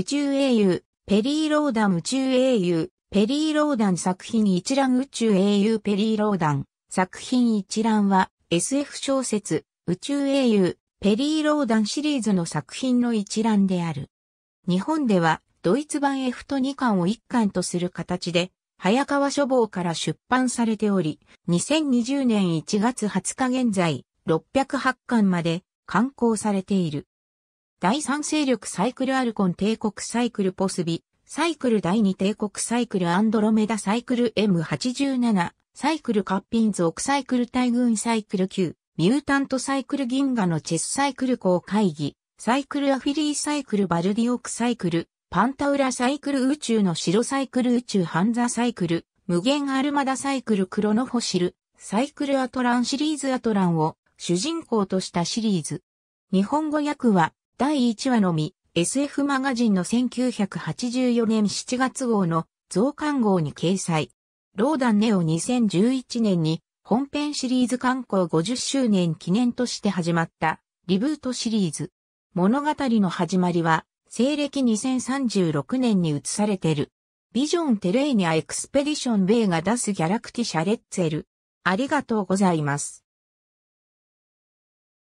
宇宙英雄、ペリー・ローダン宇宙英雄、ペリー・ローダン作品一覧宇宙英雄ペリー・ローダン作品一覧は SF 小説、宇宙英雄、ペリー・ローダンシリーズの作品の一覧である。日本ではドイツ版 F と2巻を1巻とする形で、早川書房から出版されており、2020年1月20日現在、608巻まで刊行されている。第三勢力サイクルアルコン帝国サイクルポスビ、サイクル第二帝国サイクルアンドロメダサイクル M87、サイクルカッピンズオクサイクル大群サイクル9、ミュータントサイクル銀河のチェスサイクル公会議、サイクルアフィリーサイクルバルディオクサイクル、パンタウラサイクル宇宙の白サイクル宇宙ハンザサイクル、無限アルマダサイクルクロノホシル、サイクルアトランシリーズアトランを主人公としたシリーズ。日本語訳は第1話のみ、SF マガジンの1984年7月号の増刊号に掲載。ローダンネオ2011年に本編シリーズ刊行50周年記念として始まったリブートシリーズ。物語の始まりは西暦2036年に移されてる。ビジョン・テレーニア・エクスペディション・ベイが出すギャラクティ・シャレッツェル。ありがとうございます。